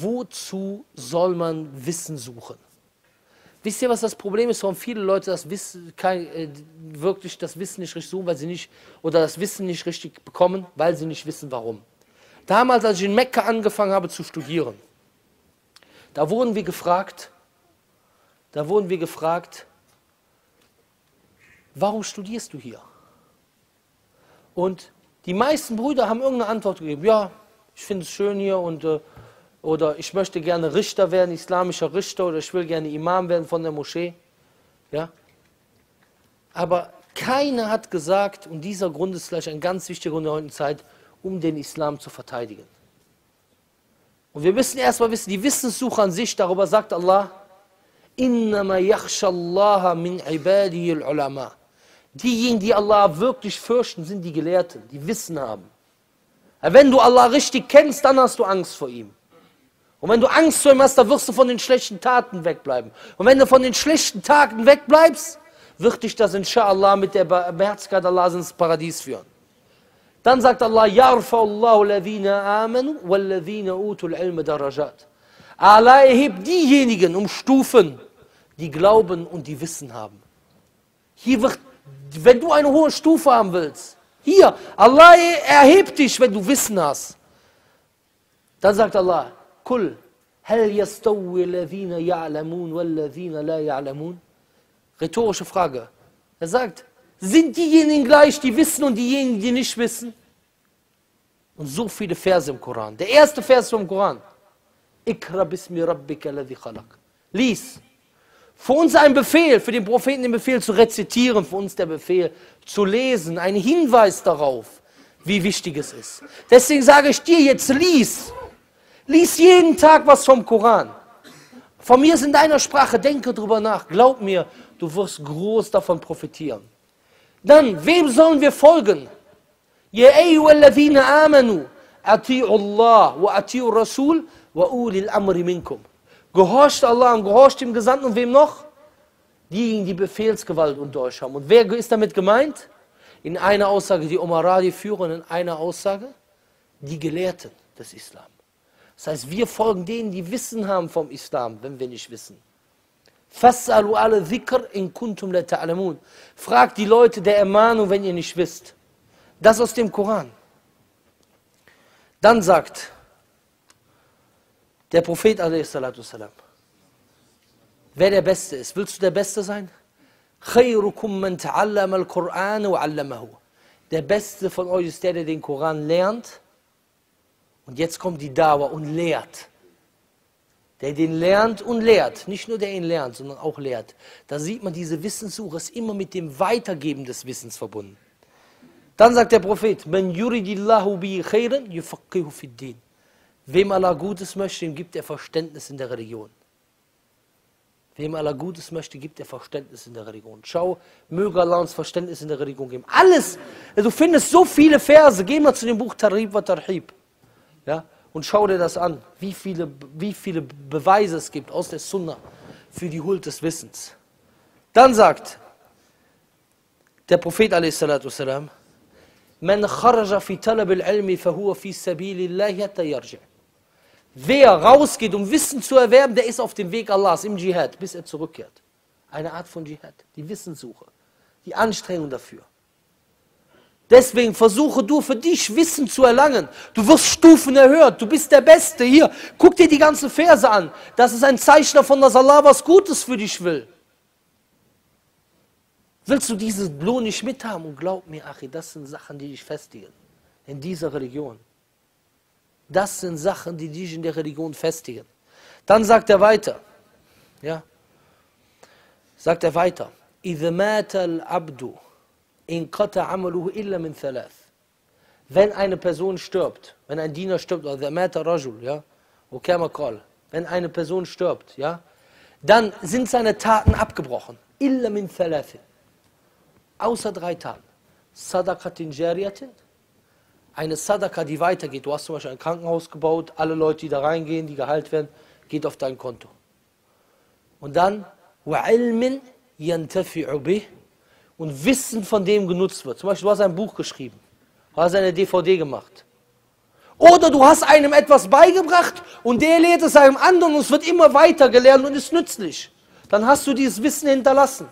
wozu soll man Wissen suchen? Wisst ihr, was das Problem ist, warum viele Leute das Wissen, kein, äh, wirklich das Wissen nicht richtig suchen, weil sie nicht, oder das Wissen nicht richtig bekommen, weil sie nicht wissen, warum. Damals, als ich in Mekka angefangen habe zu studieren, da wurden wir gefragt, da wurden wir gefragt, warum studierst du hier? Und die meisten Brüder haben irgendeine Antwort gegeben, ja, ich finde es schön hier und äh, oder ich möchte gerne Richter werden, islamischer Richter, oder ich will gerne Imam werden von der Moschee. Ja? Aber keiner hat gesagt, und dieser Grund ist vielleicht ein ganz wichtiger Grund in der heutigen Zeit, um den Islam zu verteidigen. Und wir müssen erstmal wissen, die Wissenssuche an sich, darüber sagt Allah, إِنَّمَا يَخْشَ اللَّهَ مِنْ عِبَادِهِ الْعُلَمَا Diejenigen, die Allah wirklich fürchten, sind die Gelehrten, die Wissen haben. Wenn du Allah richtig kennst, dann hast du Angst vor ihm. Und wenn du Angst vor ihm hast, dann wirst du von den schlechten Taten wegbleiben. Und wenn du von den schlechten Taten wegbleibst, wird dich das inshallah mit der Barmherzigkeit Allahs ins Paradies führen. Dann sagt Allah, Yarfa'allahu ladhina amanu wal ladhina utul ilma darajat. Allah erhebt diejenigen um Stufen, die glauben und die Wissen haben. Hier wird, wenn du eine hohe Stufe haben willst, hier, Allah erhebt dich, wenn du Wissen hast. Dann sagt Allah, قل هل يستوي الذين يعلمون والذين لا يعلمون? Rhetorische Frage. Er sagt, sind diejenigen gleich, die wissen und diejenigen, die nicht wissen? Und so viele Verse im Koran. Der erste Vers vom Koran. Ikra bismi rabbika ladhi khalaq. Lies. Für uns ein Befehl, für den Propheten den Befehl zu rezitieren, für uns der Befehl zu lesen, ein Hinweis darauf, wie wichtig es ist. Deswegen sage ich dir jetzt, lies. Lies jeden Tag was vom Koran. Von mir ist in deiner Sprache, denke drüber nach. Glaub mir, du wirst groß davon profitieren. Dann, wem sollen wir folgen? Gehorcht Allah und gehorcht dem Gesandten und wem noch? Diejenigen, die Befehlsgewalt unter euch haben. Und wer ist damit gemeint? In einer Aussage die Umara, die Führer, in einer Aussage die Gelehrten des Islam. Das heißt, wir folgen denen, die Wissen haben vom Islam, wenn wir nicht wissen. Fassalu alle dhikr in kuntum la ta'lamun. Fragt die Leute der Ermahnung, wenn ihr nicht wisst. Das aus dem Koran. Dann sagt der Prophet salam, wer der Beste ist. Willst du der Beste sein? خيركم من تعلم القرآن وعلمه. Der Beste von euch ist der, der den Koran lernt und jetzt kommt die Dawa und lehrt. Der den lernt und lehrt. Nicht nur der ihn lernt, sondern auch lehrt. Da sieht man, diese Wissenssuche ist immer mit dem Weitergeben des Wissens verbunden. Dann sagt der Prophet, Wem Allah Gutes möchte, dem gibt er Verständnis in der Religion. Wem Allah Gutes möchte, gibt er Verständnis in der Religion. Schau, möge Allah uns Verständnis in der Religion geben. Alles, also du findest so viele Verse, geh mal zu dem Buch Tarib wa Tarhib. Ja? Und schau dir das an, wie viele, wie viele Beweise es gibt aus der Sunna für die Huld des Wissens. Dann sagt der Prophet a.s. Wer rausgeht, um Wissen zu erwerben, der ist auf dem Weg Allahs im Dschihad, bis er zurückkehrt. Eine Art von Dschihad, die Wissenssuche, die Anstrengung dafür. Deswegen versuche du für dich Wissen zu erlangen. Du wirst Stufen erhört. Du bist der Beste. Hier, guck dir die ganzen Verse an. Das ist ein Zeichen davon, dass Allah was Gutes für dich will. Willst du dieses Lohn nicht mithaben? Und glaub mir, Achi, das sind Sachen, die dich festigen. In dieser Religion. Das sind Sachen, die dich in der Religion festigen. Dann sagt er weiter. Ja. Sagt er weiter. إذا مات abdu inkata illa min thalath. Wenn eine Person stirbt, wenn ein Diener stirbt, oder mata rajul, ja, wenn eine Person stirbt, ja, dann sind seine Taten abgebrochen. Illa min thalathin. Außer drei Taten. Sadaqatin jariyatin. Eine Sadaka, die weitergeht. Du hast zum Beispiel ein Krankenhaus gebaut, alle Leute, die da reingehen, die geheilt werden, geht auf dein Konto. Und dann, wa ilmin yantafi'u bih und Wissen von dem genutzt wird. Zum Beispiel, du hast ein Buch geschrieben, hast eine DVD gemacht. Oder du hast einem etwas beigebracht und der lehrt es einem anderen und es wird immer weiter gelernt und ist nützlich. Dann hast du dieses Wissen hinterlassen.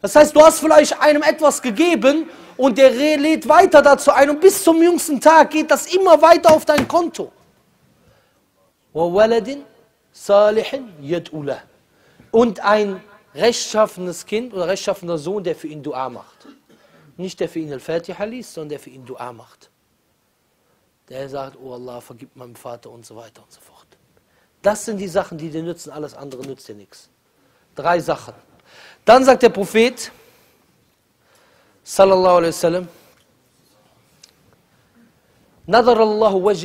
Das heißt, du hast vielleicht einem etwas gegeben und der lädt weiter dazu ein und bis zum jüngsten Tag geht das immer weiter auf dein Konto. Und ein rechtschaffenes Kind oder rechtschaffener Sohn, der für ihn Dua macht. Nicht der für ihn Al-Fatiha liest, sondern der für ihn Dua macht. Der sagt, oh Allah, vergib meinem Vater und so weiter und so fort. Das sind die Sachen, die dir nützen, alles andere nützt dir nichts. Drei Sachen. Dann sagt der Prophet, sallallahu alaihi wasallam, Nadar Allah waj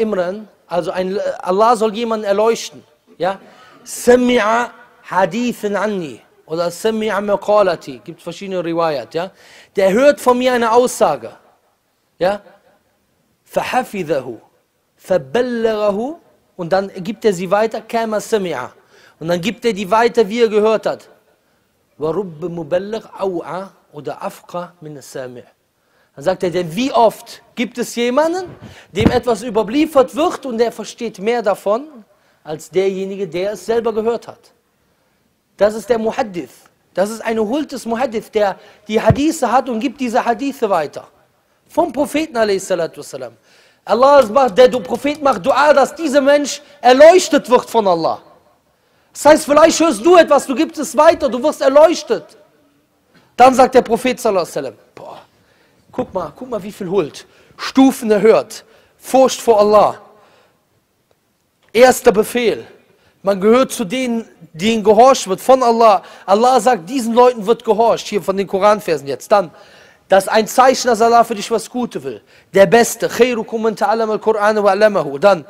imran, also ein, äh, Allah soll jemanden erleuchten, ja, Sami'a Hadithen anni oder Sami'a Maqalati, gibt verschiedene Riwayat, ja? Der hört von mir eine Aussage, ja? Fahafidahu, faballagahu und dann gibt er sie weiter, kama Sami'a. Und dann gibt er die weiter, wie er gehört hat. وَرُبَّ مُبَلَّغْ أَوْعَى oder afqa min sami' Dann sagt er, denn wie oft gibt es jemanden, dem etwas überliefert wird und der versteht mehr davon, als derjenige, der es selber gehört hat. Das ist der Muhaddith. Das ist eine Huld des Muhaddith, der die Hadithe hat und gibt diese Hadithe weiter. Vom Propheten a.s. Allah macht, der Prophet macht Dua, dass dieser Mensch erleuchtet wird von Allah. Das heißt, vielleicht hörst du etwas, du gibst es weiter, du wirst erleuchtet. Dann sagt der Prophet sallallahu boah, guck mal, guck mal, wie viel Huld. Stufen erhört, Furcht vor Allah. Erster Befehl, man gehört zu denen, denen gehorcht wird von Allah. Allah sagt, diesen Leuten wird gehorcht. Hier von den Koranversen jetzt. Dann, das ist ein Zeichen, dass Allah für dich was Gutes will. Der Beste. خيركم من تعلم القرآن وعلمه. Dann,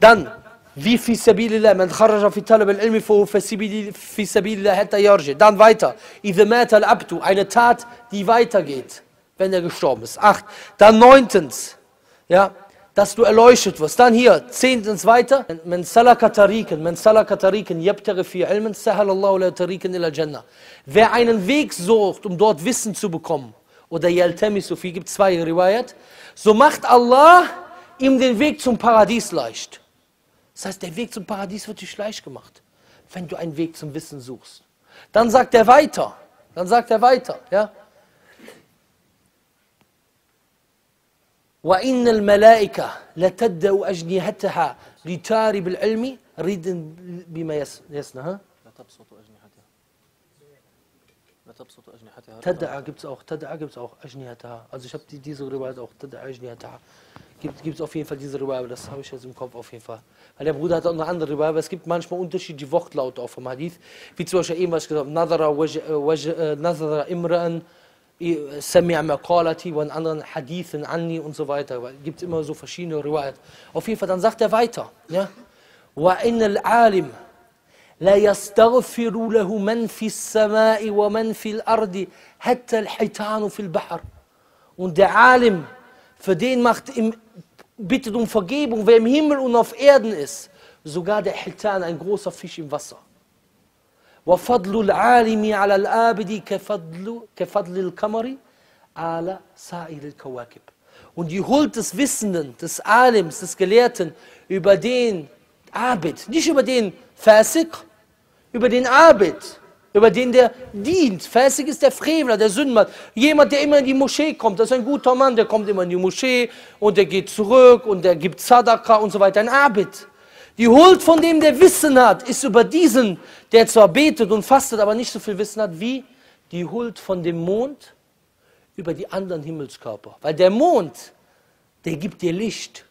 dann, wie fi sabilillah, man kharaja fi talab al-ilmi fahu fi sabilillah hatta yarji. Dann weiter. Idha mata al-abdu, eine Tat, die weitergeht, wenn er gestorben ist. Acht. Dann neuntens, ja, dass du erleuchtet wirst. Dann hier, zehntens weiter. Men salaka men salaka tariqan yabtaghi sahalallahu la ila jannah. Wer einen Weg sucht, um dort Wissen zu bekommen, oder yaltamisu fi, gibt zwei Riwayat, so macht Allah ihm den Weg zum Paradies leicht. Das heißt, der Weg zum Paradies wird dich leicht gemacht, wenn du einen Weg zum Wissen suchst. Dann sagt er weiter, dann sagt er weiter, ja. وإن الملائكة لتبدأ أجنحتها لطالب العلم ريدا بما يسنى لتبسط أجنحتها لتبسط أجنحتها تدعى gibt es auch تدعى gibt es auch أجنحتها also ich habe die, diese Riwayat auch تدعى أجنحتها gibt gibt es auf jeden Fall diese Riwayat das habe ich jetzt im Kopf auf jeden Fall weil der Bruder hat auch eine andere Riwayat es gibt manchmal unterschiedliche Wortlaute auch vom Hadith wie zum Beispiel eben was ich gesagt habe Nazara, waj, waj, nazara imra'an Sami'a Maqalati und anderen Hadithen, Anni und so weiter. Es gibt immer so verschiedene Riwayat. Auf jeden Fall, dann sagt er weiter. Ja? وَإِنَّ الْعَالِمَ لا يستغفر له من في السماء ومن في الأرض حتى الحيتان في البحر und der Alim für den macht ihm bittet um Vergebung wer im Himmel und auf Erden ist sogar der Hitan ein großer Fisch im Wasser وفضل العالم على العابد كفضل, كفضل القمر على سائر الكواكب und die Huld des Wissenden, des Alims, des Gelehrten über den Abid, nicht über den Fasik, über den Abid, über den, der dient. Fasik ist der Frevler, der Sündmann, jemand, der immer in die Moschee kommt. Das ist ein guter Mann, der kommt immer in die Moschee und der geht zurück und der gibt Sadaka und so weiter. Ein Abid. Die Huld von dem, der Wissen hat, ist über diesen, der zwar betet und fastet, aber nicht so viel Wissen hat, wie die Huld von dem Mond über die anderen Himmelskörper. Weil der Mond, der gibt dir Licht.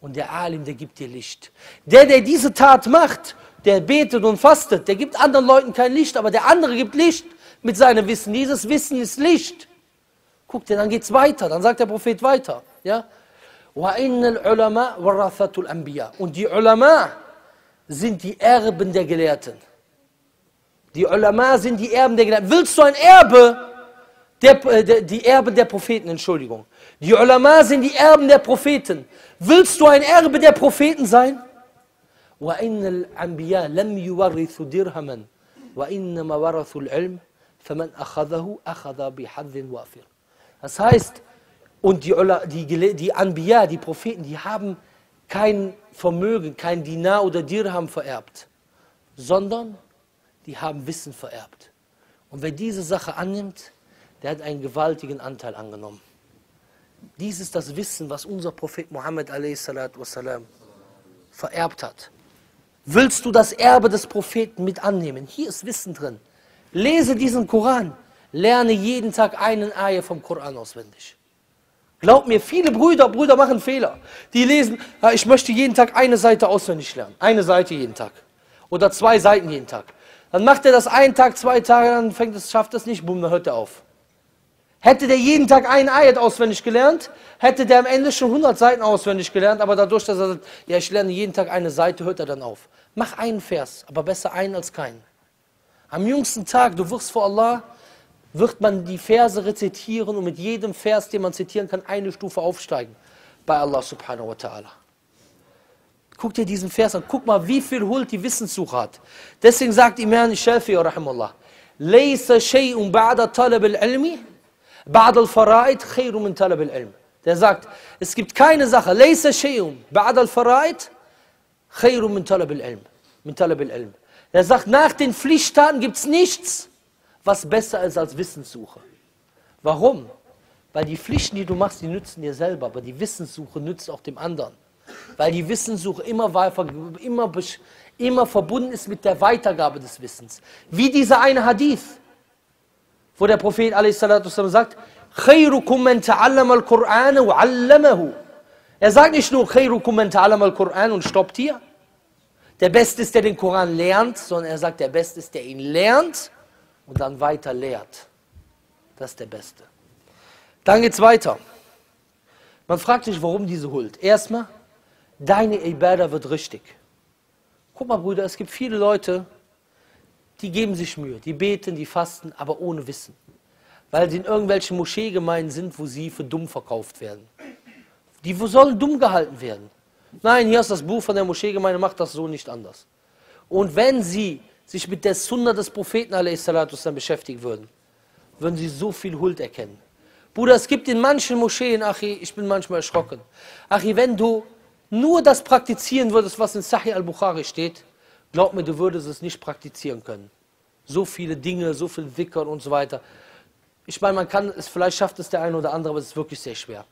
Und der Alim, der gibt dir Licht. Der, der diese Tat macht, der betet und fastet, der gibt anderen Leuten kein Licht, aber der andere gibt Licht mit seinem Wissen. Dieses Wissen ist Licht. Guck dir, dann geht's weiter. Dann sagt der Prophet weiter. Ja? Und die Ulama sind die Erben der Gelehrten. Die Ulama sind die Erben der Gelehrten. Willst du ein Erbe? Der, äh, der, die Erben der Propheten, Entschuldigung. Die Ulama sind die Erben der Propheten. Willst du ein Erbe der Propheten sein? Das heißt, und die, die, die Anbiya, die Propheten, die haben kein Vermögen, kein Dinar oder Dirham vererbt, sondern die haben Wissen vererbt. Und wer diese Sache annimmt, der hat einen gewaltigen Anteil angenommen. Dies ist das Wissen, was unser Prophet Muhammad wassalam, vererbt hat. Willst du das Erbe des Propheten mit annehmen? Hier ist Wissen drin. Lese diesen Koran. Lerne jeden Tag einen Ayah vom Koran auswendig. Glaub mir, viele Brüder, Brüder machen Fehler. Die lesen, ah, ich möchte jeden Tag eine Seite auswendig lernen. Eine Seite jeden Tag. Oder zwei Seiten jeden Tag. Dann macht er das einen Tag, zwei Tage, dann fängt es, schafft es nicht, bumm, dann hört er auf. Hätte der jeden Tag ein Ayat auswendig gelernt, hätte der am Ende schon 100 Seiten auswendig gelernt, aber dadurch, dass er sagt, ja, ich lerne jeden Tag eine Seite, hört er dann auf. Mach einen Vers, aber besser einen als keinen. Am jüngsten Tag, du wirst vor Allah wird man die Verse rezitieren und mit jedem Vers, den man zitieren kann, eine Stufe aufsteigen bei Allah subhanahu wa ta'ala. Guck dir diesen Vers an. Guck mal, wie viel Huld die Wissenssuche hat. Deswegen sagt Imam Shafi, rahimullah, talab al-ilmi, طَلَبِ al-fara'id, الْفَرَائِدْ خَيْرٌ talab al-ilm. Der sagt, es gibt keine Sache, لَيْسَ شَيْءٌ بَعْدَ الْفَرَائِدْ خَيْرٌ مِنْ طَلَبِ الْعِلْمِ Min talab al-ilm. Er sagt, nach den Pflichttaten gibt es nichts, was besser ist als Wissenssuche. Warum? Weil die Pflichten, die du machst, die nützen dir selber, aber die Wissenssuche nützt auch dem anderen. Weil die Wissenssuche immer, immer, immer verbunden ist mit der Weitergabe des Wissens. Wie dieser eine Hadith, wo der Prophet a.s. sagt, خيركم من تعلم القرآن وعلمه. Er sagt nicht nur خيركم من تعلم القرآن und stoppt hier. Der Beste ist, der den Koran lernt, sondern er sagt, der Beste ist, der ihn lernt und dann weiter lehrt. Das ist der Beste. Dann geht's weiter. Man fragt sich, warum diese Huld. Erstmal, deine Ibadah wird richtig. Guck mal, Brüder, es gibt viele Leute, die geben sich Mühe, die beten, die fasten, aber ohne Wissen. Weil sie in irgendwelchen Moscheegemeinden sind, wo sie für dumm verkauft werden. Die sollen dumm gehalten werden. Nein, hier ist das Buch von der Moscheegemeinde, macht das so nicht anders. Und wenn sie sich mit der Sunna des Propheten والسلام, beschäftigen würden, würden sie so viel Huld erkennen. Bruder, es gibt in manchen Moscheen, Achi, ich bin manchmal erschrocken. Achi, wenn du nur das praktizieren würdest, was in Sahih al-Bukhari steht, glaub mir, du würdest es nicht praktizieren können. So viele Dinge, so viel Wicker und so weiter. Ich meine, man kann es, vielleicht schafft es der eine oder andere, aber es ist wirklich sehr schwer.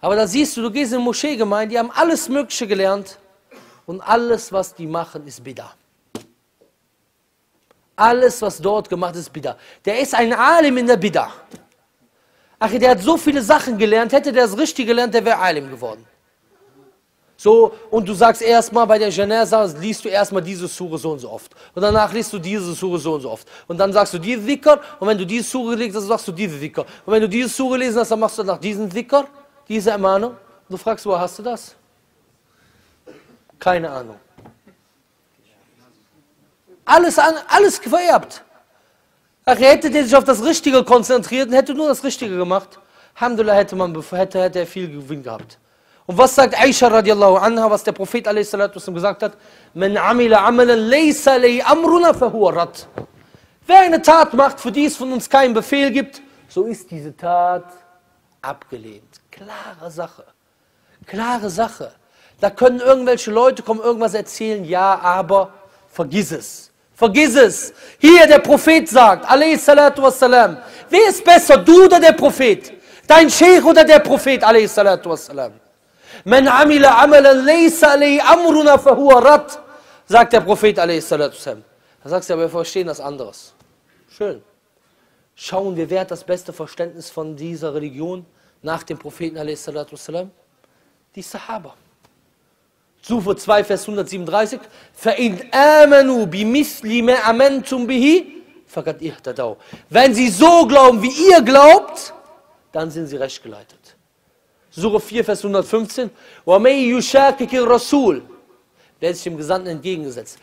Aber da siehst du, du gehst in Moschee gemeint, die haben alles Mögliche gelernt und alles, was die machen, ist Bid'ah. Alles, was dort gemacht ist, Bida. Der ist ein Alim in der Bida. Ach, der hat so viele Sachen gelernt. Hätte der es richtig gelernt, der wäre Alim geworden. So, und du sagst erstmal bei der Janaza, liest du erstmal diese Sure so und so oft. Und danach liest du diese Sure so und so oft. Und dann sagst du diese Dicker. und wenn du diese Sure gelesen hast, sagst du diese Dicker. Und wenn du diese Sure gelesen hast, dann machst du nach diesen Dhikr, diese Ermahnung. Und du fragst, wo hast du das? Keine Ahnung. Alles, an, alles vererbt. Ach, hätte der sich auf das Richtige konzentriert und hätte nur das Richtige gemacht, Alhamdulillah hätte, man, hätte, hätte er viel Gewinn gehabt. Und was sagt Aisha radiallahu anha, was der Prophet a.s. gesagt hat? Man amila amalan amruna fahurat. Wer eine Tat macht, für die es von uns keinen Befehl gibt, so ist diese Tat abgelehnt. Klare Sache. Klare Sache. Da können irgendwelche Leute kommen, irgendwas erzählen, ja, aber vergiss es. Vergiss es. Hier der Prophet sagt, alayhi salatu wassalam, wer ist besser, du oder der Prophet? Dein Sheikh oder der Prophet, alayhi salatu wassalam? Man amila amalan laysa alayhi amruna fahuwa rat, sagt der Prophet, alayhi salatu wassalam. Da sagst du, aber wir verstehen das anderes. Schön. Schauen wir, wer hat das beste Verständnis von dieser Religion nach dem Propheten, alayhi salatu wassalam? Die Sahaba. Suche 2, Vers 137. Wenn sie so glauben, wie ihr glaubt, dann sind sie rechtgeleitet. geleitet. Suche 4, Vers 115. Wer sich dem Gesandten entgegengesetzt.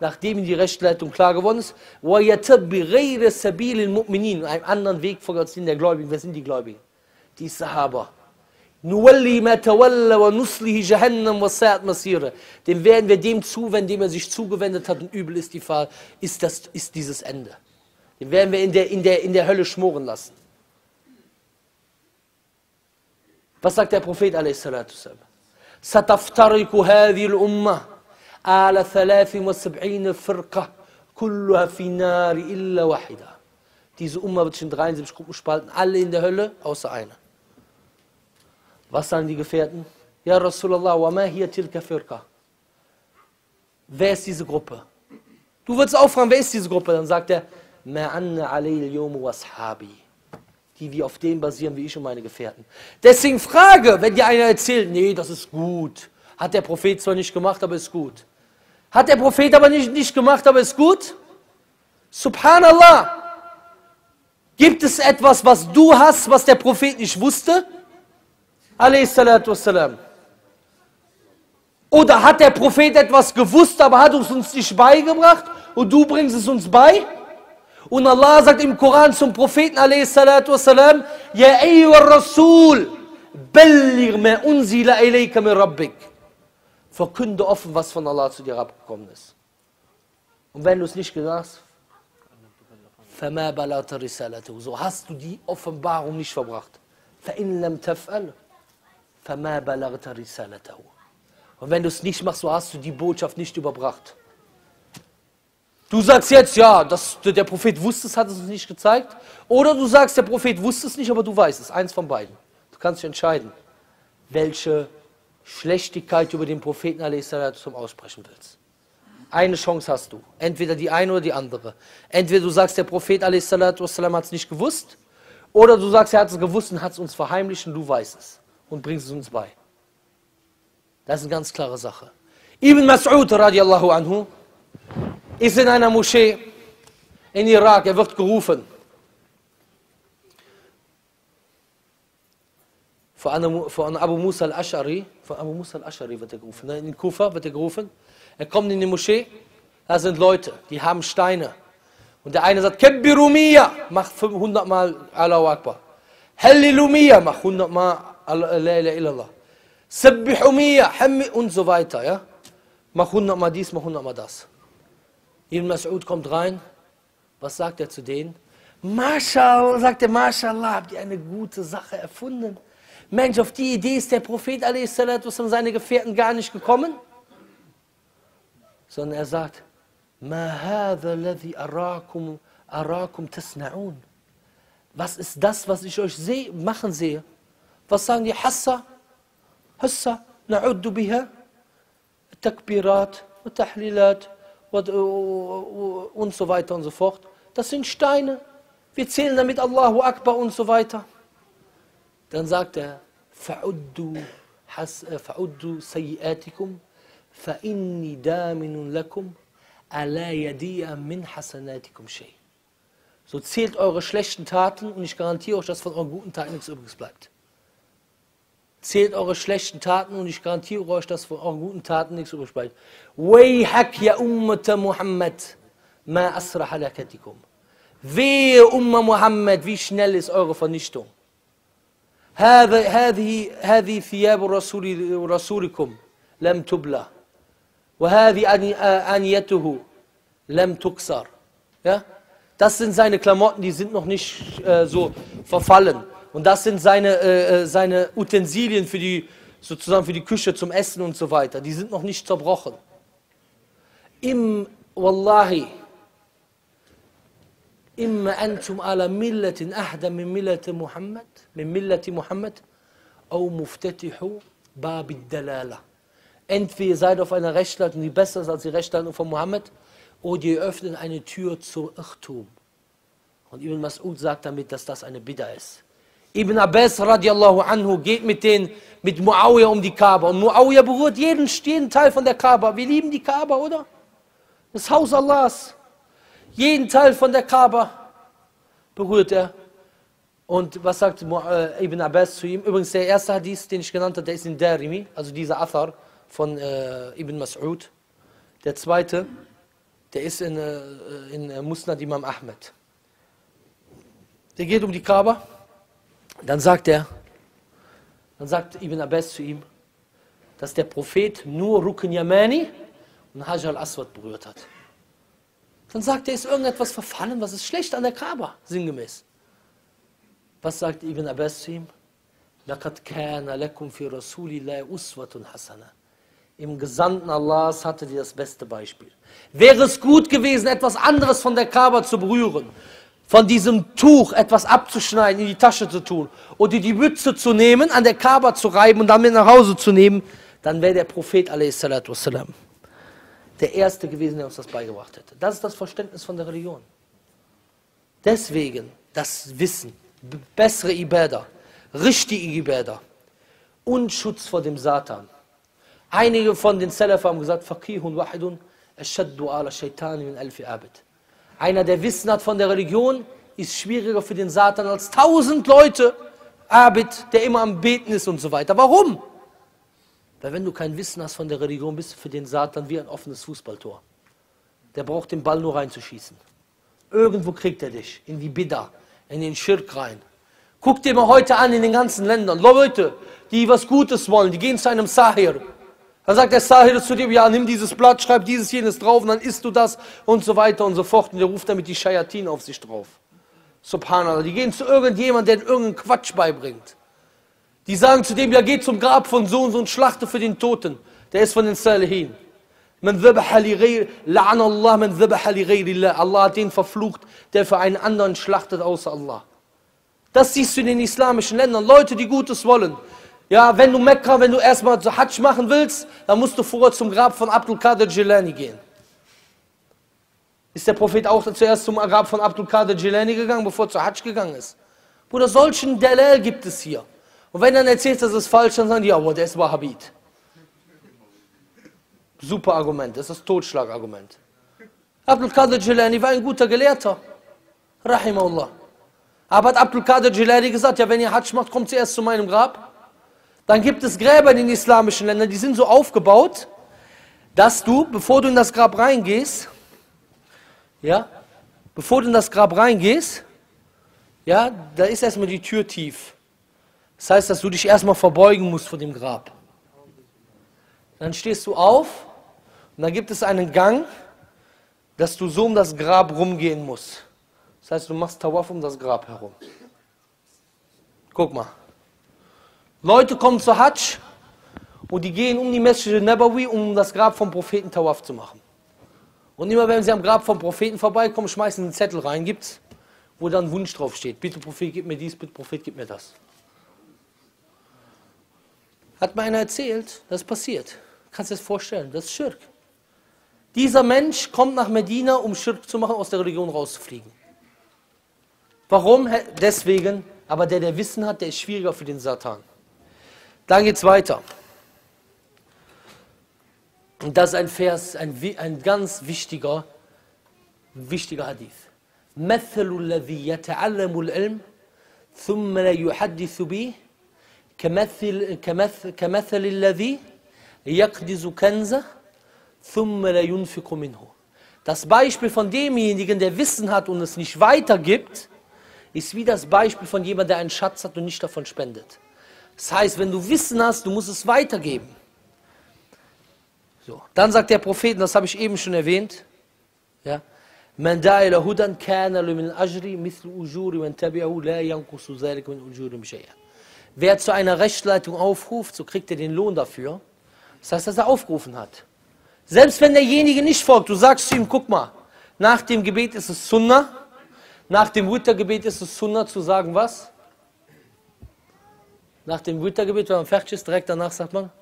Nachdem ihm die Rechtsleitung klar geworden ist, einem anderen Weg vor Gott sind der Gläubigen. Wer sind die Gläubigen? Die Sahaba Nuwalli ma tawalla wa nuslihi jahannam wa sa'at masira. Dem werden wir dem zuwenden, dem er sich zugewendet hat und übel ist die Fahrt, ist, das, ist dieses Ende. Den werden wir in der, in, der, in der Hölle schmoren lassen. Was sagt der Prophet a.s.? ستفترق هذه الأمة على 73 فرقة كلها في النار إلا واحدة. Diese Umma wird sich in 73 Gruppen spalten, alle in der Hölle, außer einer. Was sagen die Gefährten? Ja, Rasulallah, wa ma hiya tilka firka. Wer ist diese Gruppe? Du würdest auch fragen, wer ist diese Gruppe? Dann sagt er, ma anna alayil yomu washabi. Die wir auf dem basieren, wie ich und meine Gefährten. Deswegen frage, wenn dir einer erzählt, nee, das ist gut. Hat der Prophet zwar nicht gemacht, aber ist gut. Hat der Prophet aber nicht, nicht gemacht, aber ist gut? Subhanallah. Gibt es etwas, was du hast, was der Prophet nicht wusste? Oder hat der Prophet etwas gewusst, aber hat es uns nicht beigebracht und du bringst es uns bei? Und Allah sagt im Koran zum Propheten wassalam, Ya Rasul, unzila Verkünde offen, was von Allah zu dir abgekommen ist. Und wenn du es nicht gesagt hast, so hast du die Offenbarung nicht verbracht. Und wenn du es nicht machst, so hast du die Botschaft nicht überbracht. Du sagst jetzt, ja, das, der Prophet wusste es, hat es uns nicht gezeigt. Oder du sagst, der Prophet wusste es nicht, aber du weißt es. Eins von beiden. Du kannst dich entscheiden, welche Schlechtigkeit über den Propheten zum aussprechen willst. Eine Chance hast du. Entweder die eine oder die andere. Entweder du sagst, der Prophet hat es nicht gewusst. Oder du sagst, er hat es gewusst und hat es uns verheimlicht und du weißt es und bringst es uns bei. Das ist eine ganz klare Sache. Ibn Mas'ud radiallahu anhu ist in einer Moschee in Irak, er wird gerufen. Von Abu Musa al-Ash'ari, von Abu Musa al-Ash'ari wird er gerufen, in Kufa wird er gerufen. Er kommt in die Moschee, da sind Leute, die haben Steine. Und der eine sagt, Kebbiru mach 500 Mal Allahu Akbar. Hallilu mach 100 Mal La ilaha illallah. Sabbihu miya, hammi und so weiter. Ja? Mach hundertmal dies, mach hundertmal das. Ibn Mas'ud kommt rein. Was sagt er zu denen? Mashallah, sagt er, Mashallah, habt ihr eine gute Sache erfunden. Mensch, auf die Idee ist der Prophet a.s. und seine Gefährten gar nicht gekommen. Sondern er sagt, Ma arakum, arakum Was ist das, was ich euch seh, machen sehe? Was sagen die? Hassa, Hassa, na'uddu biha, Takbirat, Tahlilat und so weiter und so fort. Das sind Steine. Wir zählen damit Allahu Akbar und so weiter. Dann sagt er, fa'uddu, äh, fa'uddu sayyiatikum, fa'inni daminun lakum, ala yadiya min hasanatikum shay. So zählt eure schlechten Taten und ich garantiere euch, dass von euren guten Taten nichts übrig bleibt. Zählt eure schlechten Taten und ich garantiere euch, dass von euren guten Taten nichts übrig bleibt. Wayhak ya ummata Muhammad, ma asra halakatikum. Wehe Umma Muhammad, wie schnell ist eure Vernichtung. هذه ثياب rasulikum, رسولكم tubla. تبلى وهذه آنيته لم تكسر ja? Das sind seine Klamotten, die sind noch nicht äh, so verfallen. Und das sind seine, äh, äh, seine Utensilien für die, sozusagen für die Küche zum Essen und so weiter. Die sind noch nicht zerbrochen. Im Wallahi, إما أنتم على ملة أحدى من ملة محمد من ملة محمد أو مفتتحوا باب الدلالة Entweder ihr seid auf einer Rechtsleitung, die besser ist als die Rechtsleitung von Mohammed, oder ihr öffnet eine Tür zum Irrtum. Und Ibn Mas'ud sagt damit, dass das eine Bidda ist. Ibn Abbas radiallahu anhu geht mit den mit Muawiyah um die Kaaba und Muawiyah berührt jeden, jeden Teil von der Kaaba. Wir lieben die Kaaba, oder? Das Haus Allahs. Jeden Teil von der Kaaba berührt er. Und was sagt äh, Ibn Abbas zu ihm? Übrigens, der erste Hadith, den ich genannt habe, der ist in Darimi, also dieser Athar von äh, Ibn Mas'ud. Der zweite, der ist in, äh, in äh, Musnad Imam Ahmed. Der geht um die Kaaba. Dann sagt er, dann sagt Ibn Abbas zu ihm, dass der Prophet nur Rukn Yamani und Hajj al-Aswad berührt hat. Dann sagt er, ist irgendetwas verfallen, was ist schlecht an der Kaaba, sinngemäß. Was sagt Ibn Abbas zu ihm? لَقَدْ كَانَ لَكُمْ فِي رَسُولِ اللَّهِ أُسْوَةٌ Im Gesandten Allahs hatte die das beste Beispiel. Wäre es gut gewesen, etwas anderes von der Kaaba zu berühren, von diesem Tuch etwas abzuschneiden, in die Tasche zu tun und die Mütze zu nehmen, an der Kaaba zu reiben und damit nach Hause zu nehmen, dann wäre der Prophet a.s. der Erste gewesen, der uns das beigebracht hätte. Das ist das Verständnis von der Religion. Deswegen das Wissen, bessere Ibadah, richtige Ibadah und Schutz vor dem Satan. Einige von den Salaf haben gesagt, Faqihun wahidun, ashaddu ala shaitani min alfi abid. Einer, der Wissen hat von der Religion, ist schwieriger für den Satan als tausend Leute, Abid, der immer am Beten ist und so weiter. Warum? Weil wenn du kein Wissen hast von der Religion, bist du für den Satan wie ein offenes Fußballtor. Der braucht den Ball nur reinzuschießen. Irgendwo kriegt er dich, in die Bidda, in den Schirk rein. Guck dir mal heute an in den ganzen Ländern. Leute, die was Gutes wollen, die gehen zu einem Sahir. Dann sagt der Sahir zu dir, ja, nimm dieses Blatt, schreib dieses, jenes drauf, und dann isst du das und so weiter und so fort. Und der ruft damit die Shayatin auf sich drauf. Subhanallah, die gehen zu irgendjemandem, der irgendeinen Quatsch beibringt. Die sagen zu dem, ja, geh zum Grab von so und so und schlachte für den Toten. Der ist von den Salihin. Allah hat den verflucht, der für einen anderen schlachtet außer Allah. Das siehst du in den islamischen Ländern. Leute, die Gutes wollen, ja, wenn du Mekka, wenn du erstmal so Hajj machen willst, dann musst du vorher zum Grab von Abdul Qadir Jilani gehen. Ist der Prophet auch zuerst zum Grab von Abdul Qadir Jilani gegangen, bevor er zu Hajj gegangen ist? Bruder, solchen Dalal gibt es hier. Und wenn dann erzählt, dass es falsch, ist, dann sagen die, ja, der ist Wahhabit. Super Argument, das ist das Totschlagargument. Abdul Qadir Jilani war ein guter Gelehrter. Rahimahullah. Aber hat Abdul Qadir Jilani gesagt, ja, wenn ihr Hajj macht, kommt zuerst zu meinem Grab? Dann gibt es Gräber in den islamischen Ländern, die sind so aufgebaut, dass du, bevor du in das Grab reingehst, ja, bevor du in das Grab reingehst, ja, da ist erstmal die Tür tief. Das heißt, dass du dich erstmal verbeugen musst vor dem Grab. Dann stehst du auf und dann gibt es einen Gang, dass du so um das Grab rumgehen musst. Das heißt, du machst Tawaf um das Grab herum. Guck mal. Leute kommen zur Hajj und die gehen um die Masjid al-Nabawi, um das Grab vom Propheten Tawaf zu machen. Und immer wenn sie am Grab vom Propheten vorbeikommen, schmeißen sie einen Zettel rein, gibt's, wo dann Wunsch drauf steht. Bitte Prophet, gib mir dies, bitte Prophet, gib mir das. Hat mir einer erzählt, das ist passiert. Kannst du dir das vorstellen? Das ist Schirk. Dieser Mensch kommt nach Medina, um Schirk zu machen, aus der Religion rauszufliegen. Warum? Deswegen, aber der, der Wissen hat, der ist schwieriger für den Satan. Dann geht es weiter. Und das ist ein Vers, ein, ein ganz wichtiger, wichtiger Hadith. مثل الذي يتعلم العلم ثم لا يحدث به كمثل, كمثل, كمثل الذي يقدز كنزه ثم لا ينفق منه Das Beispiel von demjenigen, der Wissen hat und es nicht weitergibt, ist wie das Beispiel von jemandem, der einen Schatz hat und nicht davon spendet. Das heißt, wenn du Wissen hast, du musst es weitergeben. So, dann sagt der Prophet, das habe ich eben schon erwähnt, ja, Wer zu einer Rechtsleitung aufruft, so kriegt er den Lohn dafür. Das heißt, dass er aufgerufen hat. Selbst wenn derjenige nicht folgt, du sagst zu ihm, guck mal, nach dem Gebet ist es Sunnah, nach dem Wittergebet ist es Sunnah zu sagen was? Nach dem Wittergebet, wenn man fertig ist, direkt danach sagt man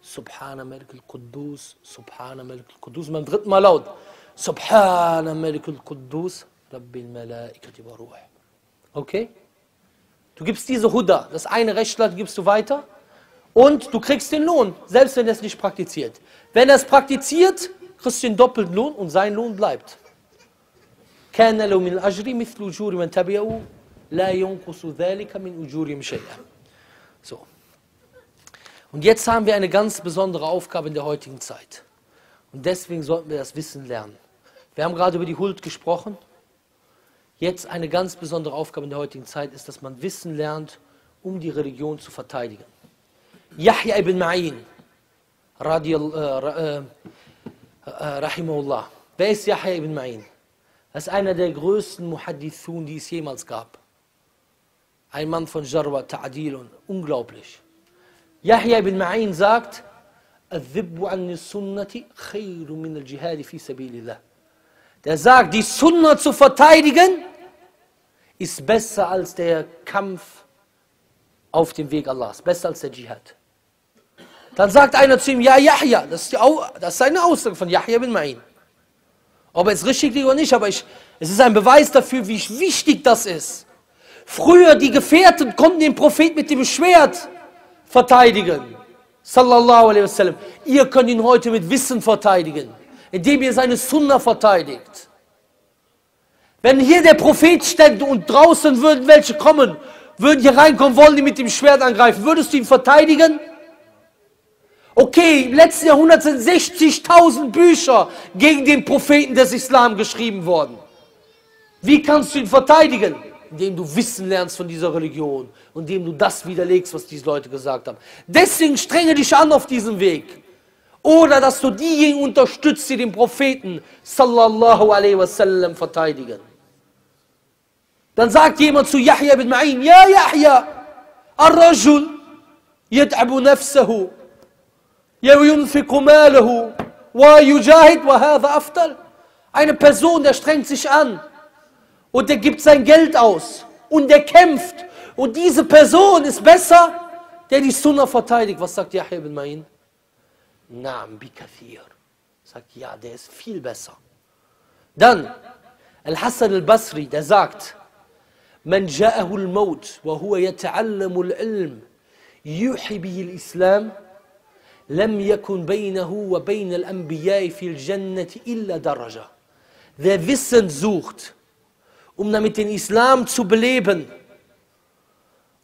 Subhana Malik al-Quddus, Subhana Malik al-Quddus. Beim dritten Mal laut Subhana Malik al-Quddus, Rabbil Malaikati wa Ruh. Okay? Du gibst diese Huda, das eine Rechtsstaat gibst du weiter und du kriegst den Lohn, selbst wenn er es nicht praktiziert. Wenn er es praktiziert, kriegst du den doppelten Lohn und sein Lohn bleibt. كان له من الأجر مثل أجور من تبعه لا ينقص ذلك من أجورهم شيئا so. Und jetzt haben wir eine ganz besondere Aufgabe in der heutigen Zeit. Und deswegen sollten wir das Wissen lernen. Wir haben gerade über die Huld gesprochen. Jetzt eine ganz besondere Aufgabe in der heutigen Zeit ist, dass man Wissen lernt, um die Religion zu verteidigen. Yahya ibn Ma'in, äh, äh, äh, Rahimullah. Wer ist Yahya ibn Ma'in? Das ist einer der größten Muhaddithun, die es jemals gab ein Mann von Jarwa, Ta'adilun, unglaublich. Yahya ibn Ma'in sagt, der sagt, die Sunna zu verteidigen, ist besser als der Kampf auf dem Weg Allahs, besser als der Dschihad. Dann sagt einer zu ihm, ja, Yahya, das ist, das eine Aussage von Yahya bin Ma'in. Ob er es richtig liegt oder nicht, aber ich, es ist ein Beweis dafür, wie wichtig das ist. Früher die Gefährten konnten den Propheten mit dem Schwert verteidigen. Sallallahu alaihi wasallam. Ihr könnt ihn heute mit Wissen verteidigen, indem ihr seine Sunna verteidigt. Wenn hier der Prophet stände und draußen würden welche kommen, würden hier reinkommen, wollen die mit dem Schwert angreifen, würdest du ihn verteidigen? Okay, im letzten Jahrhundert sind 60.000 Bücher gegen den Propheten des Islam geschrieben worden. Wie kannst du ihn verteidigen? indem du Wissen lernst von dieser Religion und indem du das widerlegst, was diese Leute gesagt haben. Deswegen strenge dich an auf diesem Weg. Oder dass du diejenigen unterstützt, die den Propheten sallallahu alaihi wasallam verteidigen. Dann sagt jemand zu Yahya bin Ma'in, Ja Yahya, الرجل يتعب نفسه وينفق ماله ويجاهد وهذا أفضل. Eine Person, der strengt sich an und er gibt sein Geld aus und er kämpft. Und diese Person ist besser, der die Sunna verteidigt. Was sagt Yahya ibn Ma'in? Naam bi kathir. Sagt, ja, der ist viel besser. Dann, Al-Hassan al-Basri, der sagt, من جاءه الموت وهو يتعلم العلم يوحي به الإسلام لم يكن بينه وبين الأنبياء في الجنة إلا درجة. Wer Wissen sucht, um damit den Islam zu beleben.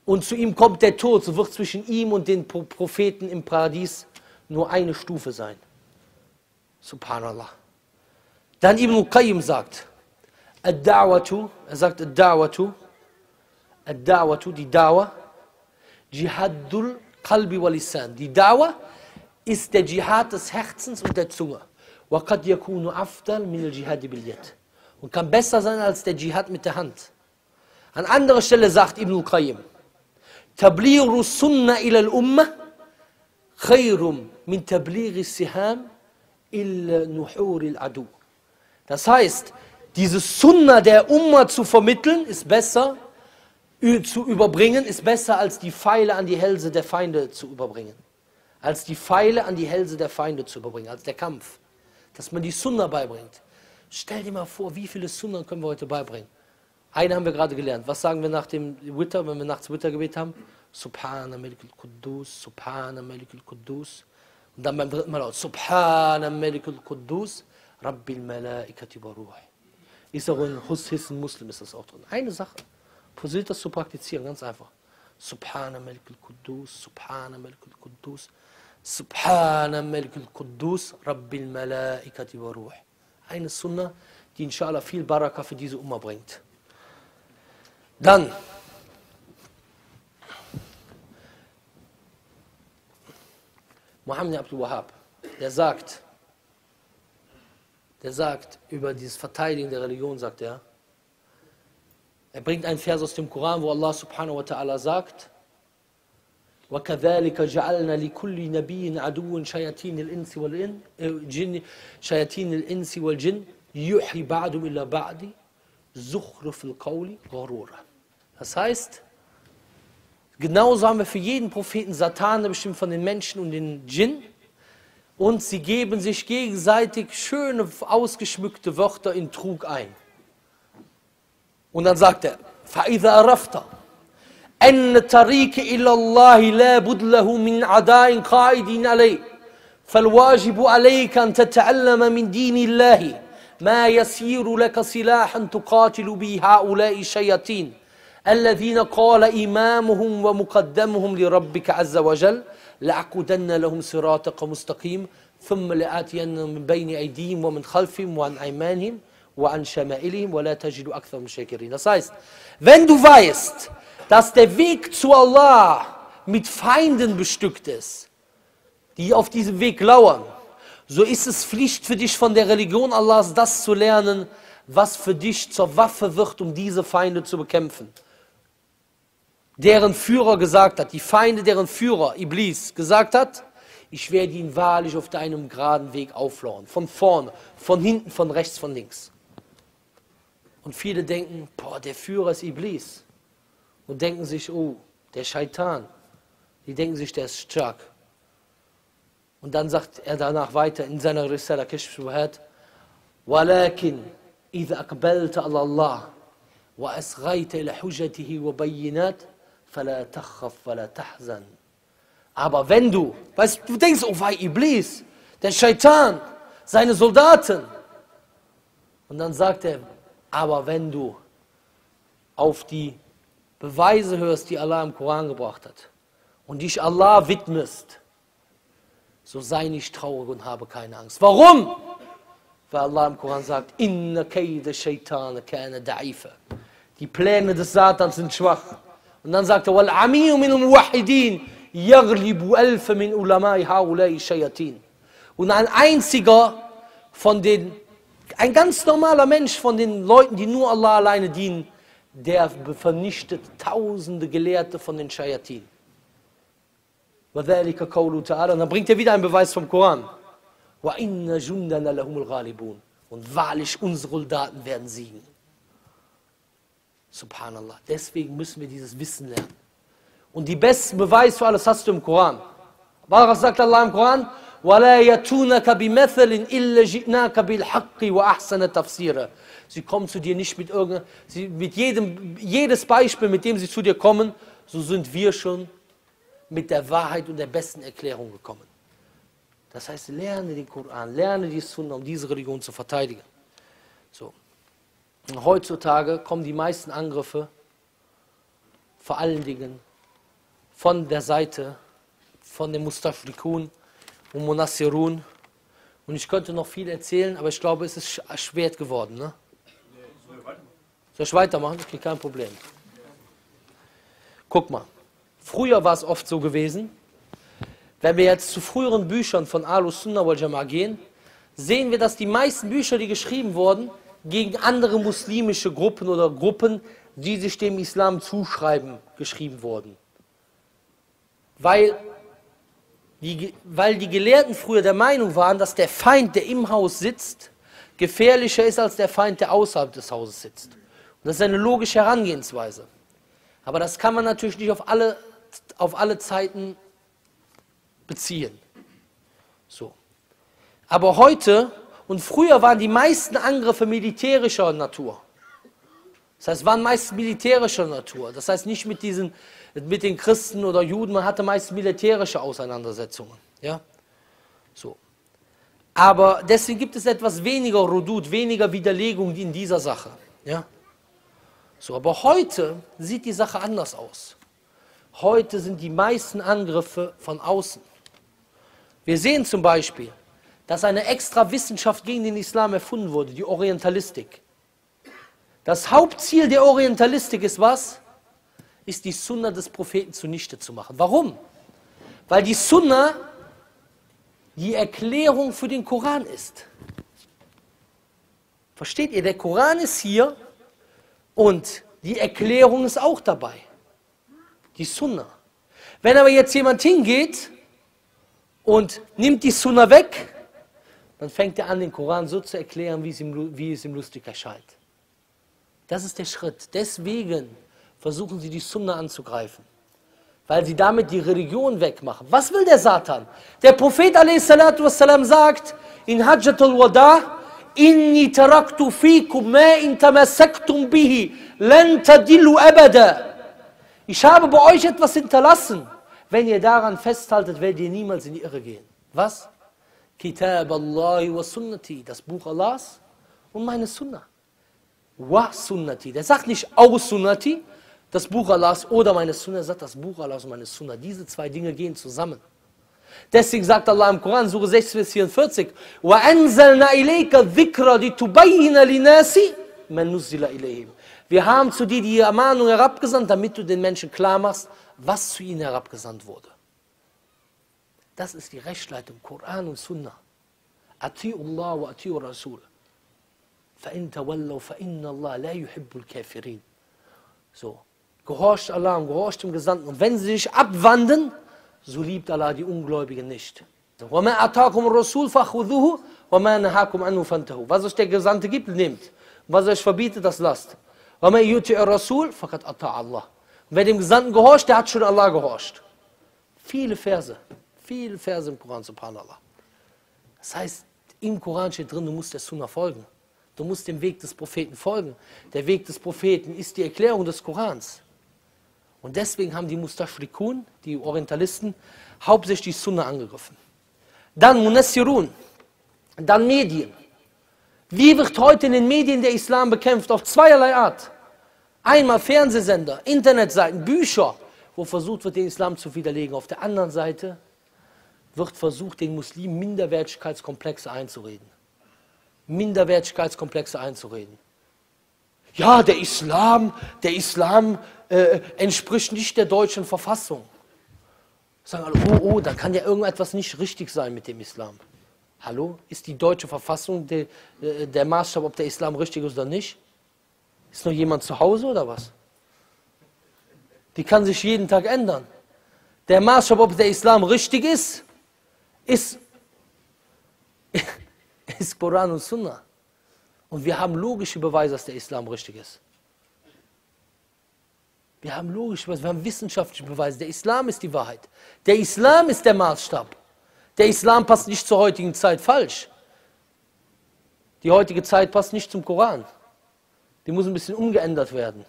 Und zu ihm kommt der Tod, so wird zwischen ihm und den Propheten im Paradies nur eine Stufe sein. Subhanallah. Dann Ibn Qayyim sagt, Ad-Da'watu, er sagt Ad-Da'watu, Ad-Da'watu, die Dawa, Jihadul Qalbi walisan. Die Dawa ist der Jihad des Herzens und der Zunge. وَقَدْ يَكُونُ أَفْضَلْ مِنَ الْجِهَادِ بِالْيَدِ und kann besser sein als der Dschihad mit der Hand. An anderer Stelle sagt Ibn Qayyim, Tabliru Sunna ila al umma khayrum min tabliri siham illa nuhur al-Adu. Das heißt, dieses Sunna der Umma zu vermitteln, ist besser, zu überbringen, ist besser als die Pfeile an die Hälse der Feinde zu überbringen. Als die Pfeile an die Hälse der Feinde zu überbringen, als der Kampf. Dass man die Sunna beibringt. Stell dir mal vor, wie viele Sunnen können wir heute beibringen. Eine haben wir gerade gelernt. Was sagen wir nach dem Witter, wenn wir nachts Wittergebet haben? Subhana Melikul Quddus, Subhana Melikul Quddus. Und dann beim dritten Mal laut. Subhana Melikul Quddus, Rabbil Malaikati Baruh. Ist auch in Hissen Muslim ist das auch drin. Eine Sache. Versucht das zu praktizieren, ganz einfach. Subhana Melikul Quddus, Subhana Melikul Kudus, Subhana Melikul Quddus, Rabbil Malaikati Baruh eine Sunna, die inshallah viel Baraka für diese Umma bringt. Dann, Muhammad Abdul Wahab, der sagt, der sagt über dieses Verteidigen der Religion, sagt er, er bringt einen Vers aus dem Koran, wo Allah subhanahu wa ta'ala sagt, وكذلك جعلنا لكل نبي عدو شياطين الإنس والإن شياطين الإنس والجن يحي بعضهم إلى بعض زخرف القول غرورا Das heißt, genauso haben wir für jeden Propheten Satan, bestimmt von den Menschen und den Djinn, und sie geben sich gegenseitig schöne, ausgeschmückte Wörter in Trug ein. Und dann sagt er, فَإِذَا أَرَفْتَ أن طريق إلى الله لا بد له من عداء قائد عليه فالواجب عليك أن تتعلم من دين الله ما يسير لك سلاحا تقاتل به هؤلاء الشياطين الذين قال إمامهم ومقدمهم لربك عز وجل لأقودن لهم صراطك مستقيم ثم لآتين من بين أيديهم ومن خلفهم وعن أيمانهم وعن شمائلهم ولا تجد أكثر من شاكرين. Das heißt, wenn du weißt, dass der Weg zu Allah mit Feinden bestückt ist, die auf diesem Weg lauern, so ist es Pflicht für dich von der Religion Allahs, das zu lernen, was für dich zur Waffe wird, um diese Feinde zu bekämpfen. Deren Führer gesagt hat, die Feinde, deren Führer, Iblis, gesagt hat, ich werde ihn wahrlich auf deinem geraden Weg auflauern. Von vorne, von hinten, von rechts, von links. Und viele denken, boah, der Führer ist Iblis und denken sich, oh, der Scheitan. Die denken sich, der ist stark. Und dann sagt er danach weiter in seiner Risala Kishf Shuhat, ولكن إذا أقبلت على الله وأسغيت إلى حجته وبينات فلا تخف ولا تحزن Aber wenn du, weißt du, denkst, oh wei, Iblis, der Scheitan, seine Soldaten. Und dann sagt er, aber wenn du auf die Beweise hörst, die Allah im Koran gebracht hat und dich Allah widmest, so sei nicht traurig und habe keine Angst. Warum? Weil Allah im Koran sagt, Inna kaida shaitana kana da'ifa. Die Pläne des Satans sind schwach. Und dann sagt er, wal amiyu min muwahidin yaglibu alfa min ulamai haulai shayatin. Und ein einziger von den, ein ganz normaler Mensch von den Leuten, die nur Allah alleine dienen, der vernichtet tausende Gelehrte von den Shayatin. Und dann bringt er wieder einen Beweis vom Koran. Und wahrlich, unsere Soldaten werden siegen. Subhanallah. Deswegen müssen wir dieses Wissen lernen. Und die besten Beweise für alles hast du im Koran. Was sagt Allah im Koran? وَلَا يَتُونَكَ بِمَثَلٍ إِلَّا جِئْنَاكَ بِالْحَقِّ وَأَحْسَنَ تَفْسِيرًا Sie kommen zu dir nicht mit irgendeinem, mit jedem, jedes Beispiel, mit dem sie zu dir kommen, so sind wir schon mit der Wahrheit und der besten Erklärung gekommen. Das heißt, lerne den Koran, lerne die Sunna, um diese Religion zu verteidigen. So. Und heutzutage kommen die meisten Angriffe vor allen Dingen von der Seite von den Mustafrikun und Munassirun. Und ich könnte noch viel erzählen, aber ich glaube, es ist erschwert geworden. Ne? Soll ich weitermachen? Okay, kein Problem. Guck mal, früher war es oft so gewesen, wenn wir jetzt zu früheren Büchern von Ahlus Sunnah wal Jama'a gehen, sehen wir, dass die meisten Bücher, die geschrieben wurden, gegen andere muslimische Gruppen oder Gruppen, die sich dem Islam zuschreiben, geschrieben wurden. Weil die, weil die Gelehrten früher der Meinung waren, dass der Feind, der im Haus sitzt, gefährlicher ist als der Feind, der außerhalb des Hauses sitzt. Das ist eine logische Herangehensweise. Aber das kann man natürlich nicht auf alle, auf alle Zeiten beziehen. So. Aber heute und früher waren die meisten Angriffe militärischer Natur. Das heißt, waren meist militärischer Natur. Das heißt, nicht mit, diesen, mit den Christen oder Juden, man hatte meist militärische Auseinandersetzungen. Ja? So. Aber deswegen gibt es etwas weniger Rudut, weniger Widerlegung in dieser Sache. Ja? So, aber heute sieht die Sache anders aus. Heute sind die meisten Angriffe von außen. Wir sehen zum Beispiel, dass eine extra Wissenschaft gegen den Islam erfunden wurde, die Orientalistik. Das Hauptziel der Orientalistik ist was? Ist die Sunna des Propheten zunichte zu machen. Warum? Weil die Sunna die Erklärung für den Koran ist. Versteht ihr? Der Koran ist hier und die Erklärung ist auch dabei. Die Sunna. Wenn aber jetzt jemand hingeht und nimmt die Sunna weg, dann fängt er an, den Koran so zu erklären, wie es ihm, wie es ihm lustig erscheint. Das ist der Schritt. Deswegen versuchen sie, die Sunna anzugreifen. Weil sie damit die Religion wegmachen. Was will der Satan? Der Prophet a.s. sagt in Hajjatul Wada, إني تركت فيكم ما إن تمسكتم به لن تدلوا أبدا Ich habe bei euch etwas hinterlassen. Wenn ihr daran festhaltet, werdet ihr niemals in die Irre gehen. Was? Kitab Allah wa Sunnati, das Buch Allahs und meine Sunna. Wa Sunnati, der sagt nicht au Sunnati, das Buch Allahs oder meine Sunna. er sagt das Buch Allahs und meine Sunna. Diese zwei Dinge gehen zusammen. Deswegen sagt Allah im Koran, Sure 6, Vers 44, وَأَنزَلْنَا إِلَيْكَ الذِّكْرَ لِتُبَيِّنَ لِنَاسِ مَنْ نُزِّلَ إِلَيْهِمْ Wir haben zu dir die Ermahnung herabgesandt, damit du den Menschen klar machst, was zu ihnen herabgesandt wurde. Das ist die Rechtsleitung, Koran und Sunnah. أَتِيُوا اللَّهُ وَأَتِيُوا الرَّسُولَ فَإِن تَوَلَّوْا فَإِنَّ اللَّهَ لَا يُحِبُّ الْكَافِرِينَ So, gehorcht Allah und gehorcht dem Gesandten. Und wenn sie sich abwanden, so liebt Allah die Ungläubigen nicht. Was euch der Gesandte gibt, nehmt. Was euch verbietet, das lasst. Wer dem Gesandten gehorcht, der hat schon Allah gehorcht. Viele Verse, viele Verse im Koran, subhanallah. Das heißt, im Koran steht drin, du musst der Sunnah folgen. Du musst dem Weg des Propheten folgen. Der Weg des Propheten ist die Erklärung des Korans. Und deswegen haben die Mustafrikun, die Orientalisten, hauptsächlich die Sunna angegriffen. Dann Munassirun, dann Medien. Wie wird heute in den Medien der Islam bekämpft? Auf zweierlei Art. Einmal Fernsehsender, Internetseiten, Bücher, wo versucht wird, den Islam zu widerlegen. Auf der anderen Seite wird versucht, den Muslimen Minderwertigkeitskomplexe einzureden. Minderwertigkeitskomplexe einzureden. Ja, der Islam, der Islam äh, entspricht nicht der deutschen Verfassung. Sagen alle, oh, oh, da kann ja irgendetwas nicht richtig sein mit dem Islam. Hallo? Ist die deutsche Verfassung de, de, äh, der Maßstab, ob der Islam richtig ist oder nicht? Ist noch jemand zu Hause oder was? Die kann sich jeden Tag ändern. Der Maßstab, ob der Islam richtig ist, ist, ist Koran und Sunnah. Und wir haben logische Beweise, dass der Islam richtig ist. Wir haben logisch, wir haben wissenschaftliche Beweise. Der Islam ist die Wahrheit. Der Islam ist der Maßstab. Der Islam passt nicht zur heutigen Zeit falsch. Die heutige Zeit passt nicht zum Koran. Die muss ein bisschen umgeändert werden.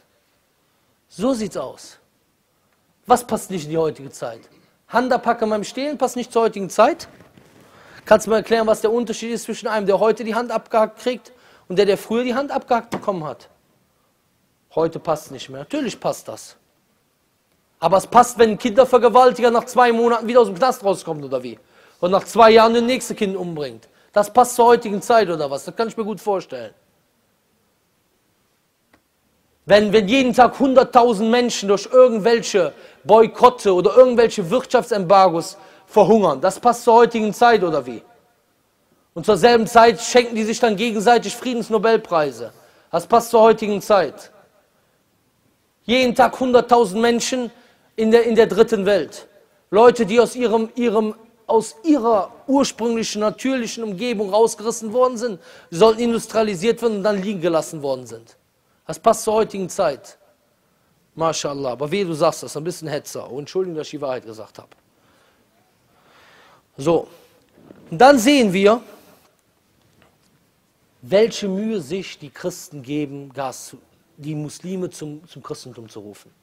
So sieht's aus. Was passt nicht in die heutige Zeit? Handapacke beim Stehlen passt nicht zur heutigen Zeit? Kannst du mir erklären, was der Unterschied ist zwischen einem, der heute die Hand abgehackt kriegt und der, der früher die Hand abgehackt bekommen hat? Heute passt nicht mehr. Natürlich passt das. Aber es passt, wenn ein Kindervergewaltiger nach zwei Monaten wieder aus dem Knast rauskommt oder wie? Und nach zwei Jahren den nächste Kind umbringt. Das passt zur heutigen Zeit oder was? Das kann ich mir gut vorstellen. Wenn, wenn jeden Tag 100.000 Menschen durch irgendwelche Boykotte oder irgendwelche Wirtschaftsembargos verhungern, das passt zur heutigen Zeit oder wie? Und zur selben Zeit schenken die sich dann gegenseitig Friedensnobelpreise. Das passt zur heutigen Zeit. Jeden Tag 100.000 Menschen in der, in der dritten Welt. Leute, die aus, ihrem, ihrem, aus ihrer ursprünglichen, natürlichen Umgebung rausgerissen worden sind, sollten industrialisiert werden und dann liegen gelassen worden sind. Das passt zur heutigen Zeit. MashaAllah. Aber weh, du sagst das, ein bisschen Hetzer. Oh, Entschuldigung, dass ich die Wahrheit gesagt habe. So. Und dann sehen wir, welche Mühe sich die Christen geben, Gas zu, die Muslime zum, zum Christentum zu rufen.